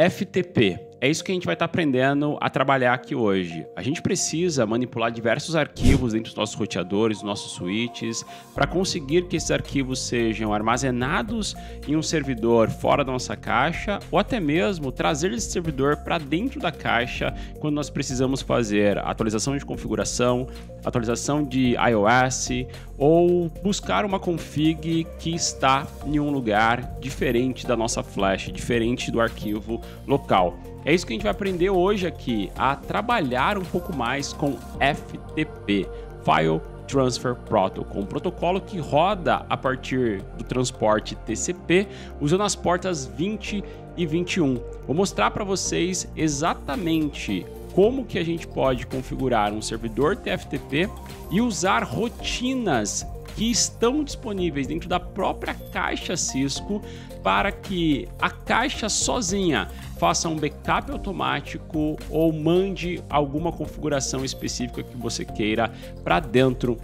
FTP é isso que a gente vai estar tá aprendendo a trabalhar aqui hoje. A gente precisa manipular diversos arquivos dentro dos nossos roteadores, dos nossos switches, para conseguir que esses arquivos sejam armazenados em um servidor fora da nossa caixa, ou até mesmo trazer esse servidor para dentro da caixa quando nós precisamos fazer atualização de configuração, atualização de iOS ou buscar uma config que está em um lugar diferente da nossa flash, diferente do arquivo local. É isso que a gente vai aprender hoje aqui, a trabalhar um pouco mais com FTP, File Transfer Protocol, um protocolo que roda a partir do transporte TCP, usando as portas 20 e 21. Vou mostrar para vocês exatamente como que a gente pode configurar um servidor TFTP e usar rotinas que estão disponíveis dentro da própria caixa Cisco para que a caixa sozinha faça um backup automático ou mande alguma configuração específica que você queira para dentro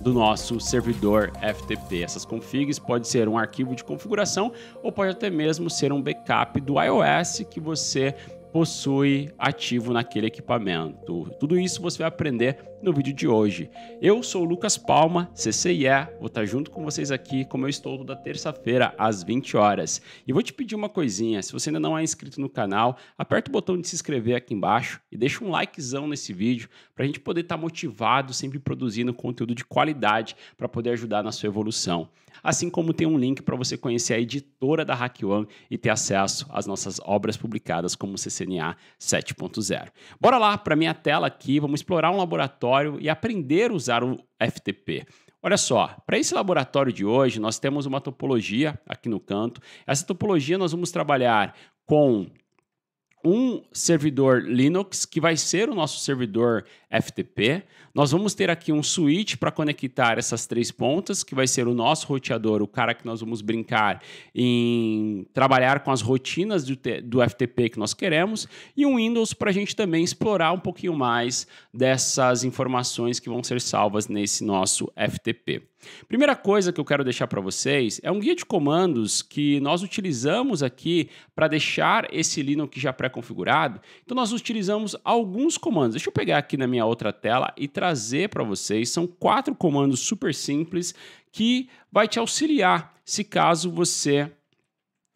do nosso servidor FTP. Essas configs pode ser um arquivo de configuração ou pode até mesmo ser um backup do iOS que você possui ativo naquele equipamento. Tudo isso você vai aprender no vídeo de hoje. Eu sou o Lucas Palma, CCIE, vou estar junto com vocês aqui como eu estou toda terça-feira às 20 horas. E vou te pedir uma coisinha, se você ainda não é inscrito no canal, aperta o botão de se inscrever aqui embaixo e deixa um likezão nesse vídeo para a gente poder estar tá motivado, sempre produzindo conteúdo de qualidade para poder ajudar na sua evolução assim como tem um link para você conhecer a editora da HackOne e ter acesso às nossas obras publicadas como CCNA 7.0. Bora lá para minha tela aqui, vamos explorar um laboratório e aprender a usar o FTP. Olha só, para esse laboratório de hoje, nós temos uma topologia aqui no canto. Essa topologia nós vamos trabalhar com um servidor Linux, que vai ser o nosso servidor FTP. Nós vamos ter aqui um switch para conectar essas três pontas, que vai ser o nosso roteador, o cara que nós vamos brincar em trabalhar com as rotinas do, do FTP que nós queremos, e um Windows para a gente também explorar um pouquinho mais dessas informações que vão ser salvas nesse nosso FTP. Primeira coisa que eu quero deixar para vocês é um guia de comandos que nós utilizamos aqui para deixar esse Linux já pré-configurado. Então nós utilizamos alguns comandos. Deixa eu pegar aqui na minha outra tela e trazer trazer para vocês. São quatro comandos super simples que vai te auxiliar se caso você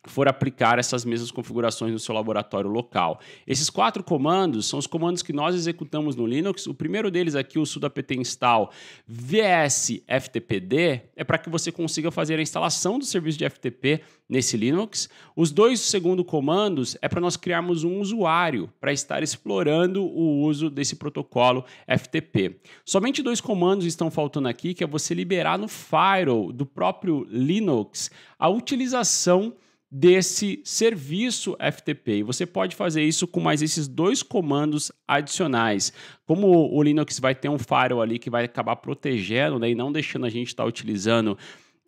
for aplicar essas mesmas configurações no seu laboratório local. Esses quatro comandos são os comandos que nós executamos no Linux. O primeiro deles aqui, o sudo apt install vsftpd, é para que você consiga fazer a instalação do serviço de FTP nesse Linux. Os dois segundo comandos é para nós criarmos um usuário para estar explorando o uso desse protocolo FTP. Somente dois comandos estão faltando aqui, que é você liberar no firewall do próprio Linux a utilização desse serviço FTP. E você pode fazer isso com mais esses dois comandos adicionais. Como o Linux vai ter um firewall ali que vai acabar protegendo né, e não deixando a gente estar tá utilizando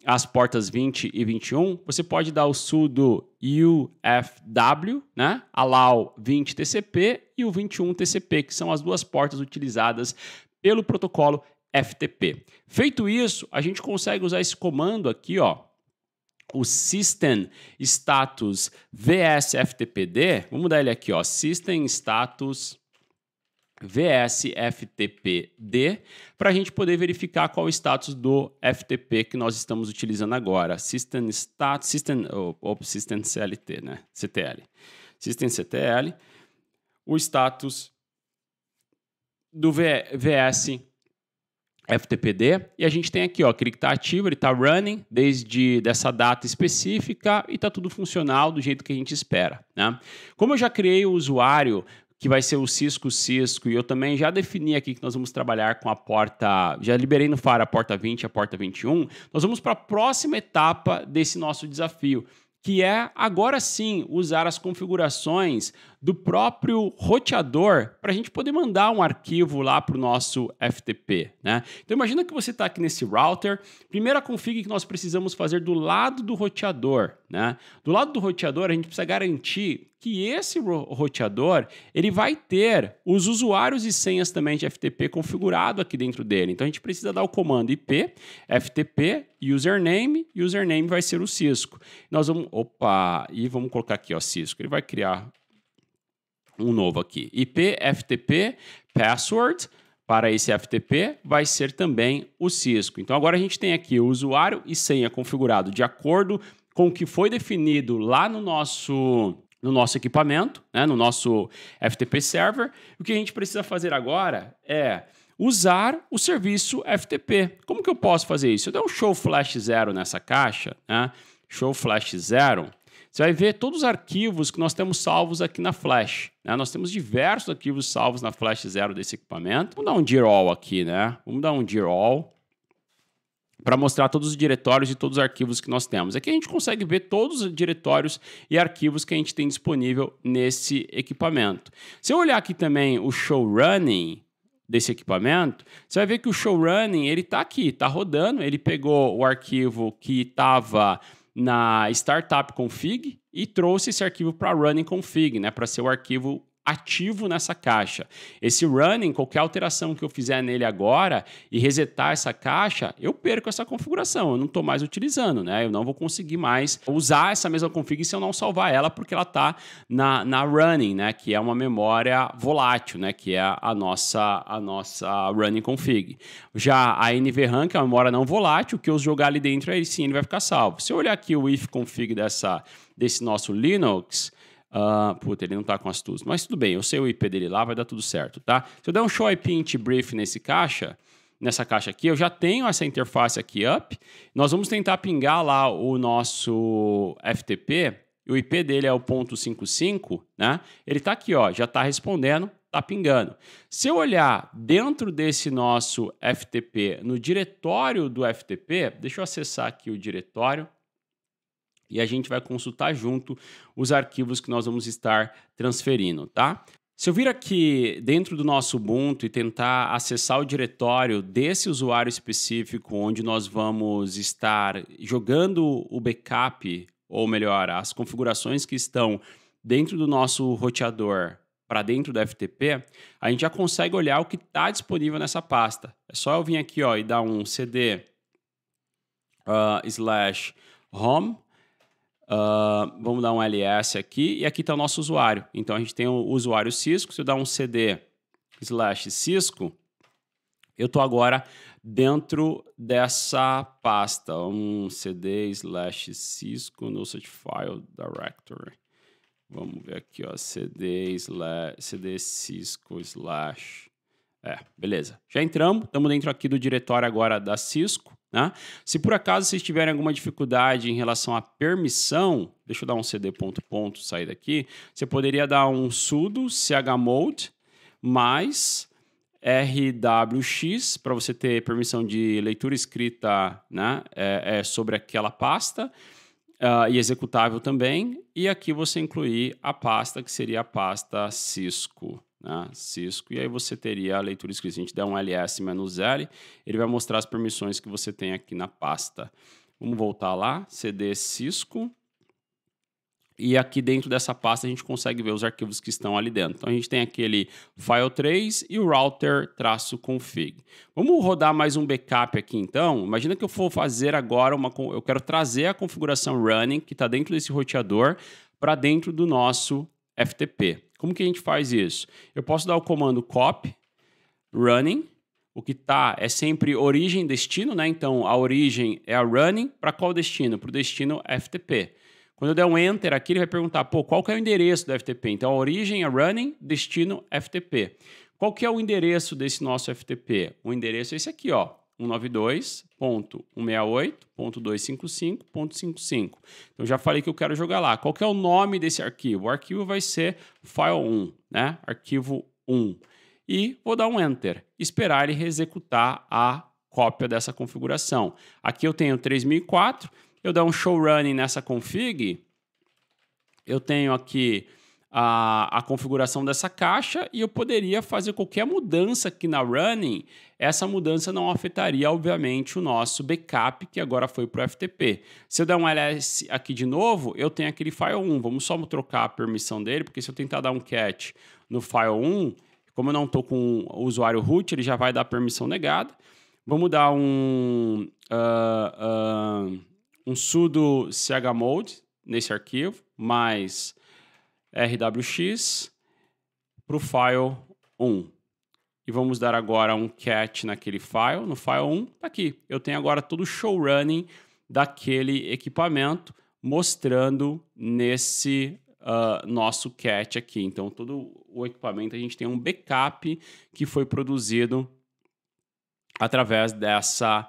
as portas 20 e 21, você pode dar o sudo UFW, né? allow 20 TCP e o 21 TCP, que são as duas portas utilizadas pelo protocolo FTP. Feito isso, a gente consegue usar esse comando aqui, ó, o System Status VSFTPD, vamos mudar ele aqui, ó, System Status VSFTPD, para a gente poder verificar qual o status do FTP que nós estamos utilizando agora, System Status, System, ou, oh, System CLT, né, CTL, System CTL, o status do VS FTPD. E a gente tem aqui, ó, aquele que está ativo, ele está running desde dessa data específica e está tudo funcional do jeito que a gente espera. Né? Como eu já criei o usuário que vai ser o Cisco Cisco, e eu também já defini aqui que nós vamos trabalhar com a porta, já liberei no FAR a porta 20 e a porta 21, nós vamos para a próxima etapa desse nosso desafio, que é agora sim usar as configurações do próprio roteador para a gente poder mandar um arquivo lá para o nosso FTP. Né? Então imagina que você está aqui nesse router, primeira config que nós precisamos fazer do lado do roteador. Né? Do lado do roteador, a gente precisa garantir que esse roteador ele vai ter os usuários e senhas também de FTP configurado aqui dentro dele. Então a gente precisa dar o comando IP, FTP, username, username vai ser o Cisco. Nós vamos, opa, e vamos colocar aqui o Cisco. Ele vai criar um novo aqui. IP FTP password para esse FTP vai ser também o Cisco. Então agora a gente tem aqui o usuário e senha configurado de acordo com o que foi definido lá no nosso no nosso equipamento, né, no nosso FTP server. O que a gente precisa fazer agora é usar o serviço FTP. Como que eu posso fazer isso? Eu dou um show flash zero nessa caixa, né? Show flash zero você vai ver todos os arquivos que nós temos salvos aqui na Flash. Né? Nós temos diversos arquivos salvos na Flash Zero desse equipamento. Vamos dar um dir all aqui, né? Vamos dar um dir all para mostrar todos os diretórios e todos os arquivos que nós temos. Aqui a gente consegue ver todos os diretórios e arquivos que a gente tem disponível nesse equipamento. Se eu olhar aqui também o show running, desse equipamento, você vai ver que o running ele está aqui, está rodando. Ele pegou o arquivo que estava na startup config e trouxe esse arquivo para running config, né, para ser o arquivo ativo nessa caixa. Esse running, qualquer alteração que eu fizer nele agora e resetar essa caixa, eu perco essa configuração, eu não estou mais utilizando, né? Eu não vou conseguir mais usar essa mesma config se eu não salvar ela, porque ela está na, na running, né? Que é uma memória volátil, né? Que é a nossa, a nossa running config. Já a NVRAM, que é uma memória não volátil, que eu jogar ali dentro, aí sim ele vai ficar salvo. Se eu olhar aqui o if config dessa desse nosso Linux, Uh, puta, ele não tá com as TUS. Mas tudo bem, eu sei o IP dele lá, vai dar tudo certo, tá? Se eu der um show IP int brief nesse caixa, nessa caixa aqui, eu já tenho essa interface aqui up. Nós vamos tentar pingar lá o nosso FTP, o IP dele é o ponto .55, né? Ele tá aqui, ó, já tá respondendo, tá pingando. Se eu olhar dentro desse nosso FTP, no diretório do FTP, deixa eu acessar aqui o diretório e a gente vai consultar junto os arquivos que nós vamos estar transferindo, tá? Se eu vir aqui dentro do nosso Ubuntu e tentar acessar o diretório desse usuário específico onde nós vamos estar jogando o backup, ou melhor, as configurações que estão dentro do nosso roteador para dentro do FTP, a gente já consegue olhar o que está disponível nessa pasta. É só eu vir aqui ó, e dar um cd uh, slash home Uh, vamos dar um ls aqui e aqui está o nosso usuário. Então a gente tem o usuário Cisco. Se eu dar um cd slash Cisco, eu estou agora dentro dessa pasta, um cd slash Cisco no set file directory. Vamos ver aqui, ó, cd, slash, cd Cisco slash... É, beleza. Já entramos, estamos dentro aqui do diretório agora da Cisco. Né? Se por acaso vocês tiverem alguma dificuldade em relação à permissão, deixa eu dar um cd ponto ponto, sair daqui, você poderia dar um sudo chmode mais rwx para você ter permissão de leitura escrita né, é, é sobre aquela pasta uh, e executável também, e aqui você incluir a pasta que seria a pasta Cisco né, Cisco, e aí você teria a leitura escrita. Se a gente der um ls-l, ele vai mostrar as permissões que você tem aqui na pasta. Vamos voltar lá, cd Cisco, e aqui dentro dessa pasta a gente consegue ver os arquivos que estão ali dentro. Então a gente tem aquele file3 e o router-config. Vamos rodar mais um backup aqui então. Imagina que eu for fazer agora uma eu quero trazer a configuração running que está dentro desse roteador para dentro do nosso FTP. Como que a gente faz isso? Eu posso dar o comando copy, running, o que tá é sempre origem destino, né? Então a origem é a running para qual destino? Para o destino FTP. Quando eu der um enter aqui, ele vai perguntar, pô, qual que é o endereço do FTP? Então a origem é running, destino FTP. Qual que é o endereço desse nosso FTP? O endereço é esse aqui, ó, 192.168.255.55. Então já falei que eu quero jogar lá. Qual que é o nome desse arquivo? O arquivo vai ser file1, né? Arquivo 1. E vou dar um enter, esperar ele executar a cópia dessa configuração. Aqui eu tenho 3004, eu dar um show running nessa config, eu tenho aqui a, a configuração dessa caixa e eu poderia fazer qualquer mudança aqui na running. Essa mudança não afetaria, obviamente, o nosso backup, que agora foi para o FTP. Se eu der um ls aqui de novo, eu tenho aquele file 1. Vamos só trocar a permissão dele, porque se eu tentar dar um cat no file 1, como eu não estou com o usuário root, ele já vai dar permissão negada. Vamos dar um, uh, uh, um sudo chmode nesse arquivo, mais RWX para o file 1. E vamos dar agora um cat naquele file, no file 1, tá aqui. Eu tenho agora todo o running daquele equipamento mostrando nesse uh, nosso cat aqui. Então, todo o equipamento a gente tem um backup que foi produzido através dessa,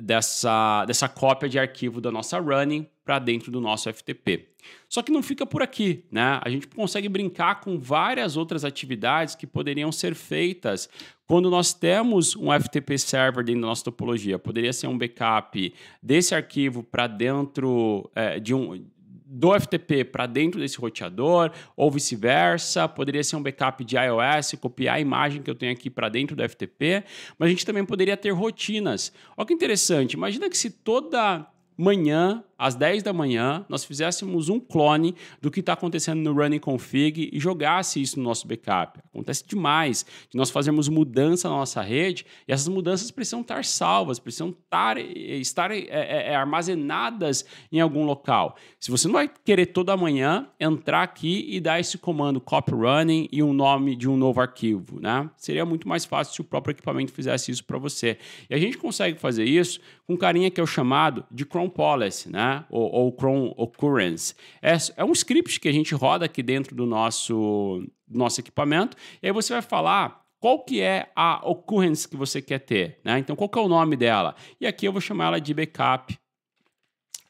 dessa, dessa cópia de arquivo da nossa running para dentro do nosso FTP. Só que não fica por aqui, né? A gente consegue brincar com várias outras atividades que poderiam ser feitas quando nós temos um FTP server dentro da nossa topologia. Poderia ser um backup desse arquivo para dentro é, de um do FTP para dentro desse roteador ou vice-versa, poderia ser um backup de iOS, copiar a imagem que eu tenho aqui para dentro do FTP, mas a gente também poderia ter rotinas. Olha que interessante, imagina que se toda manhã às 10 da manhã, nós fizéssemos um clone do que está acontecendo no running config e jogasse isso no nosso backup. Acontece demais que nós fazemos mudança na nossa rede e essas mudanças precisam estar salvas, precisam tar, estar é, é, é armazenadas em algum local. Se você não vai querer toda manhã entrar aqui e dar esse comando copy running e um nome de um novo arquivo, né? Seria muito mais fácil se o próprio equipamento fizesse isso para você. E a gente consegue fazer isso com carinha que é o chamado de cron policy, né? ou, ou Chrome Occurrence. É, é um script que a gente roda aqui dentro do nosso, nosso equipamento, e aí você vai falar qual que é a occurrence que você quer ter, né? Então, qual que é o nome dela? E aqui eu vou chamar ela de backup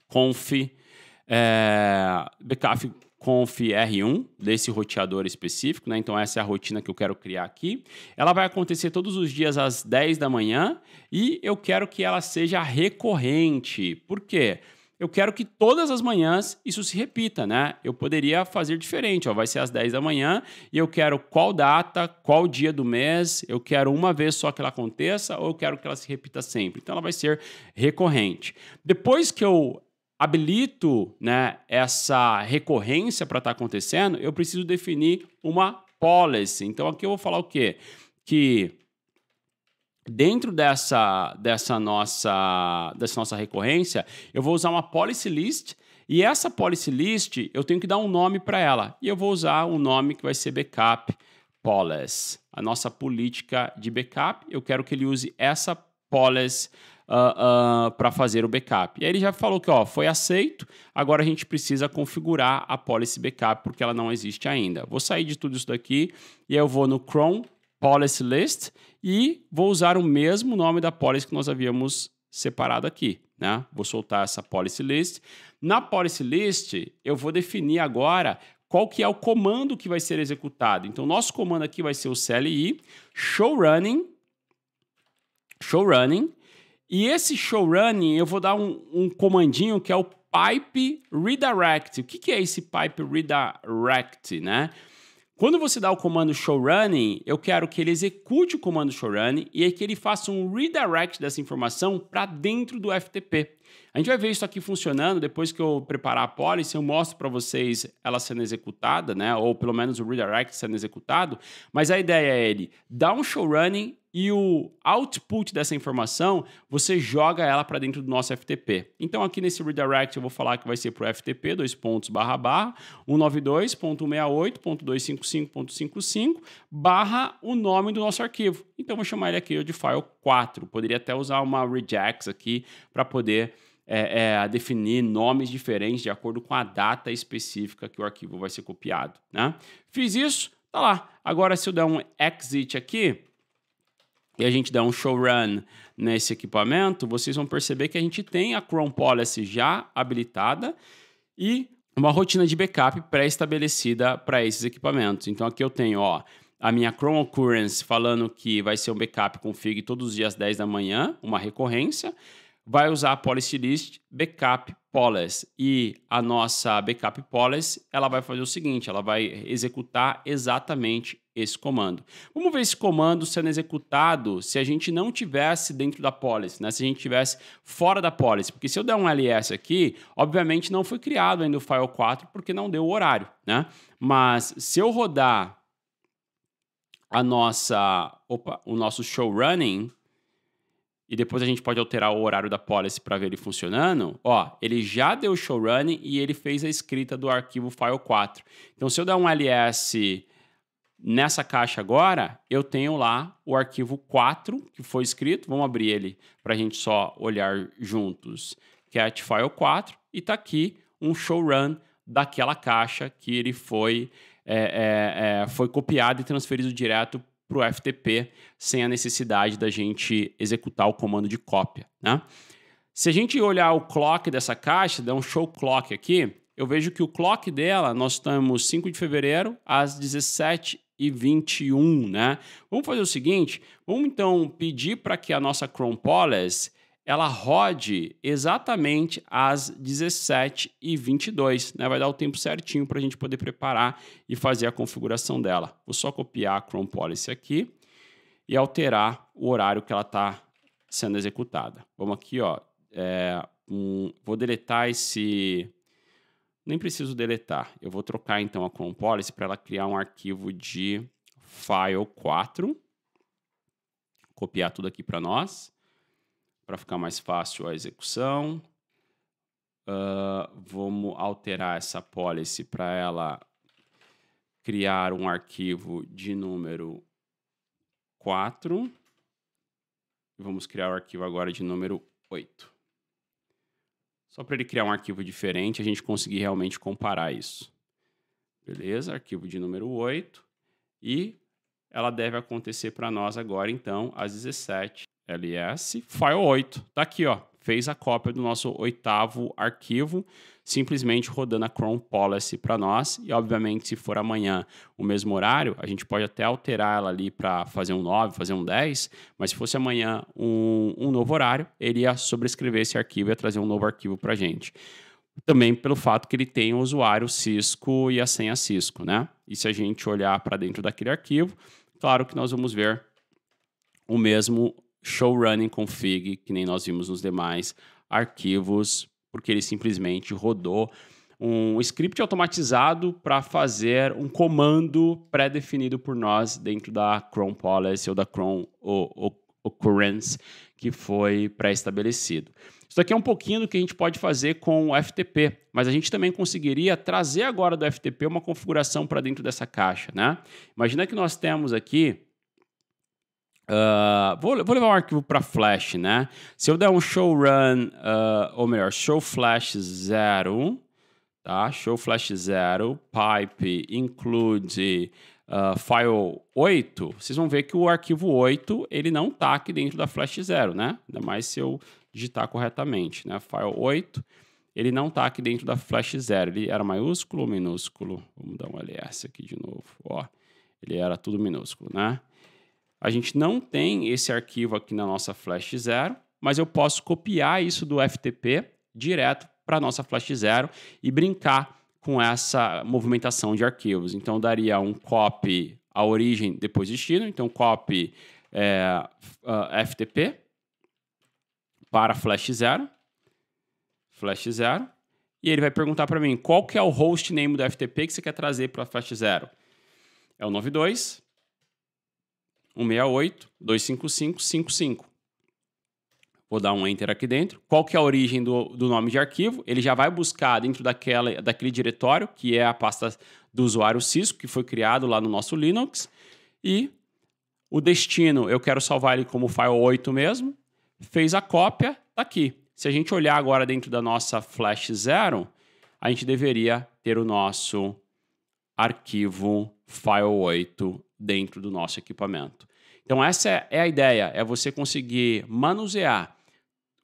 conf, é, backup conf R1 desse roteador específico, né? Então, essa é a rotina que eu quero criar aqui. Ela vai acontecer todos os dias às 10 da manhã e eu quero que ela seja recorrente. Por quê? Porque eu quero que todas as manhãs isso se repita, né? Eu poderia fazer diferente, ó, vai ser às 10 da manhã e eu quero qual data, qual dia do mês, eu quero uma vez só que ela aconteça ou eu quero que ela se repita sempre. Então ela vai ser recorrente. Depois que eu habilito, né, essa recorrência para estar tá acontecendo, eu preciso definir uma policy. Então aqui eu vou falar o quê? Que dentro dessa, dessa, nossa, dessa nossa recorrência, eu vou usar uma policy list e essa policy list eu tenho que dar um nome para ela. E eu vou usar um nome que vai ser backup policy. A nossa política de backup, eu quero que ele use essa policy uh, ah, uh, ah, para fazer o backup. E aí ele já falou que ó, foi aceito, agora a gente precisa configurar a policy backup porque ela não existe ainda. Vou sair de tudo isso daqui e eu vou no Chrome policy list e vou usar o mesmo nome da policy que nós havíamos separado aqui. Né? Vou soltar essa policy list. Na policy list, eu vou definir agora qual que é o comando que vai ser executado. Então, nosso comando aqui vai ser o CLI, show running, show running, e esse show running eu vou dar um, um comandinho que é o pipe redirect. O que, que é esse pipe redirect, né? Quando você dá o comando showrunning, eu quero que ele execute o comando showrunning e aí que ele faça um redirect dessa informação para dentro do FTP. A gente vai ver isso aqui funcionando depois que eu preparar a policy, eu mostro para vocês ela sendo executada, né? Ou pelo menos o redirect sendo executado. Mas a ideia é ele dar um show running e o output dessa informação, você joga ela para dentro do nosso FTP. Então aqui nesse redirect eu vou falar que vai ser para o FTP, dois pontos, barra, barra, 192.168.255.55, barra o nome do nosso arquivo. Então vou chamar ele aqui de file 4. Poderia até usar uma regex aqui para poder é, é, definir nomes diferentes de acordo com a data específica que o arquivo vai ser copiado. Né? Fiz isso, tá lá. Agora, se eu der um exit aqui e a gente der um show run nesse equipamento, vocês vão perceber que a gente tem a Chrome Policy já habilitada e uma rotina de backup pré-estabelecida para esses equipamentos. Então aqui eu tenho, ó, a minha Chrome Occurrence falando que vai ser um backup config todos os dias 10 da manhã, uma recorrência vai usar a policy list backup policy. E a nossa backup policy, ela vai fazer o seguinte, ela vai executar exatamente esse comando. Vamos ver esse comando sendo executado se a gente não tivesse dentro da policy, né? se a gente tivesse fora da policy, porque se eu der um ls aqui, obviamente não foi criado ainda o file 4 porque não deu o horário, né? Mas se eu rodar a nossa, opa, o nosso show running, e depois a gente pode alterar o horário da policy para ver ele funcionando, ó, ele já deu running e ele fez a escrita do arquivo file 4. Então, se eu der um ls nessa caixa agora, eu tenho lá o arquivo 4 que foi escrito. Vamos abrir ele para a gente só olhar juntos. Cat file 4 e está aqui um showrun daquela caixa que ele foi, é, é, é, foi copiado e transferido direto para o FTP sem a necessidade da gente executar o comando de cópia. Né? Se a gente olhar o clock dessa caixa, dá um show clock aqui, eu vejo que o clock dela, nós estamos 5 de fevereiro às 17 e 21, né? Vamos fazer o seguinte, vamos então pedir para que a nossa Chrome Policy ela rode exatamente às 17h22. Né? Vai dar o tempo certinho para a gente poder preparar e fazer a configuração dela. Vou só copiar a Chrome Policy aqui e alterar o horário que ela está sendo executada. Vamos aqui, ó. É, um, vou deletar esse... Nem preciso deletar. Eu vou trocar, então, a Chrome Policy para ela criar um arquivo de file 4. Copiar tudo aqui para nós para ficar mais fácil a execução. Uh, vamos alterar essa policy para ela criar um arquivo de número 4. Vamos criar o arquivo agora de número 8. Só para ele criar um arquivo diferente, a gente conseguir realmente comparar isso. Beleza, arquivo de número 8. E ela deve acontecer para nós agora, então, às 17 ls, file 8. Tá aqui, ó. Fez a cópia do nosso oitavo arquivo, simplesmente rodando a Chrome Policy para nós. E, obviamente, se for amanhã o mesmo horário, a gente pode até alterar ela ali para fazer um 9, fazer um 10. Mas se fosse amanhã um, um novo horário, ele ia sobrescrever esse arquivo e ia trazer um novo arquivo para gente também pelo fato que ele tem o usuário Cisco e a senha Cisco, né? E se a gente olhar para dentro daquele arquivo, claro que nós vamos ver o mesmo showrunning config, que nem nós vimos nos demais arquivos, porque ele simplesmente rodou um script automatizado para fazer um comando pré-definido por nós dentro da Chrome Policy ou da Chrome Occurrence que foi pré-estabelecido. Isso daqui é um pouquinho do que a gente pode fazer com o FTP, mas a gente também conseguiria trazer agora do FTP uma configuração para dentro dessa caixa, né? Imagina que nós temos aqui Uh, vou, vou, levar um arquivo para Flash, né? Se eu der um show run, uh, ou melhor, show flash 0, tá? Show flash 0, pipe include uh, file 8, vocês vão ver que o arquivo 8, ele não tá aqui dentro da flash 0, né? Ainda mais se eu digitar corretamente, né? File 8, ele não tá aqui dentro da flash 0. Ele era maiúsculo ou minúsculo? Vamos dar um LS aqui de novo, ó. Ele era tudo minúsculo, né? A gente não tem esse arquivo aqui na nossa flash zero, mas eu posso copiar isso do FTP direto para a nossa flash zero e brincar com essa movimentação de arquivos. Então, daria um copy a origem depois destino, então copy é, uh, ah, FTP para flash zero, flash zero, e ele vai perguntar para mim qual que é o host name do FTP que você quer trazer para flash zero. É o 92, 168 255 55. Vou dar um enter aqui dentro. Qual que é a origem do, do nome de arquivo? Ele já vai buscar dentro daquela, daquele diretório, que é a pasta do usuário Cisco, que foi criado lá no nosso Linux. E o destino, eu quero salvar ele como file 8 mesmo. Fez a cópia, tá aqui. Se a gente olhar agora dentro da nossa flash zero, a gente deveria ter o nosso arquivo File 8 dentro do nosso equipamento. Então, essa é, é a ideia: é você conseguir manusear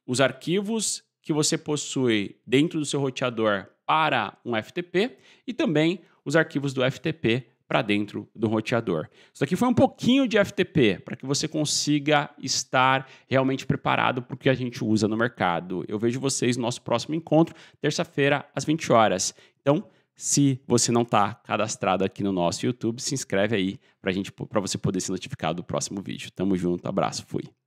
os arquivos que você possui dentro do seu roteador para um FTP e também os arquivos do FTP para dentro do roteador. Isso aqui foi um pouquinho de FTP para que você consiga estar realmente preparado para o que a gente usa no mercado. Eu vejo vocês no nosso próximo encontro, terça-feira, às 20 horas. Então, se você não está cadastrado aqui no nosso YouTube, se inscreve aí para você poder ser notificado do próximo vídeo. Tamo junto, abraço, fui.